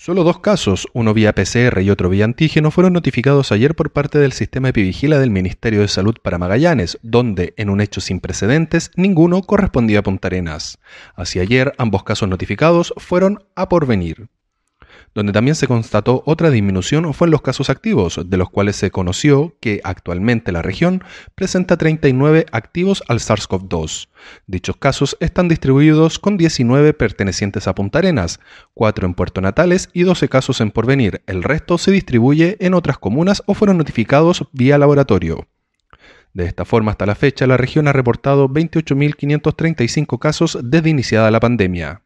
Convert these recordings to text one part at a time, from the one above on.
Solo dos casos, uno vía PCR y otro vía antígeno, fueron notificados ayer por parte del sistema epivigila del Ministerio de Salud para Magallanes, donde, en un hecho sin precedentes, ninguno correspondía a Punta Arenas. Hacia ayer, ambos casos notificados fueron a porvenir. Donde también se constató otra disminución fue en los casos activos, de los cuales se conoció que actualmente la región presenta 39 activos al SARS-CoV-2. Dichos casos están distribuidos con 19 pertenecientes a Punta Arenas, 4 en Puerto Natales y 12 casos en Porvenir. El resto se distribuye en otras comunas o fueron notificados vía laboratorio. De esta forma, hasta la fecha, la región ha reportado 28.535 casos desde iniciada la pandemia.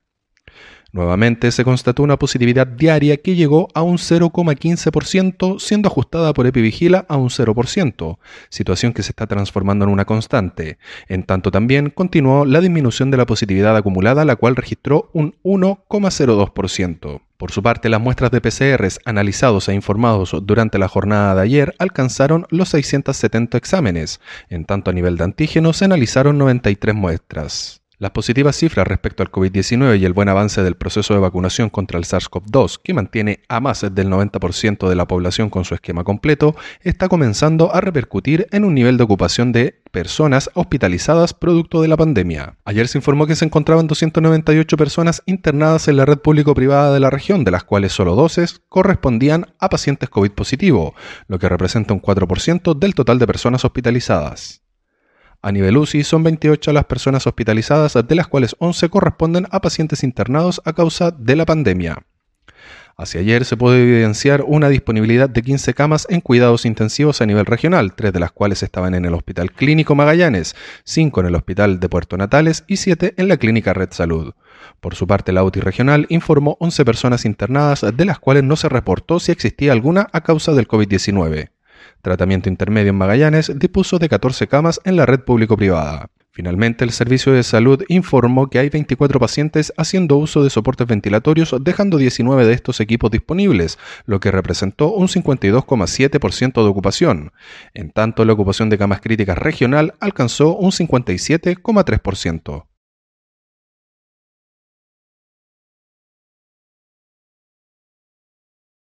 Nuevamente se constató una positividad diaria que llegó a un 0,15%, siendo ajustada por Epivigila a un 0%, situación que se está transformando en una constante. En tanto también continuó la disminución de la positividad acumulada, la cual registró un 1,02%. Por su parte, las muestras de PCRs analizados e informados durante la jornada de ayer alcanzaron los 670 exámenes, en tanto a nivel de antígenos se analizaron 93 muestras. Las positivas cifras respecto al COVID-19 y el buen avance del proceso de vacunación contra el SARS-CoV-2, que mantiene a más del 90% de la población con su esquema completo, está comenzando a repercutir en un nivel de ocupación de personas hospitalizadas producto de la pandemia. Ayer se informó que se encontraban 298 personas internadas en la red público-privada de la región, de las cuales solo 12 correspondían a pacientes COVID positivo, lo que representa un 4% del total de personas hospitalizadas. A nivel UCI son 28 las personas hospitalizadas, de las cuales 11 corresponden a pacientes internados a causa de la pandemia. Hacia ayer se pudo evidenciar una disponibilidad de 15 camas en cuidados intensivos a nivel regional, tres de las cuales estaban en el Hospital Clínico Magallanes, cinco en el Hospital de Puerto Natales y siete en la Clínica Red Salud. Por su parte, la UTI regional informó 11 personas internadas, de las cuales no se reportó si existía alguna a causa del COVID-19. Tratamiento Intermedio en Magallanes dispuso de 14 camas en la red público-privada. Finalmente, el Servicio de Salud informó que hay 24 pacientes haciendo uso de soportes ventilatorios, dejando 19 de estos equipos disponibles, lo que representó un 52,7% de ocupación. En tanto, la ocupación de camas críticas regional alcanzó un 57,3%.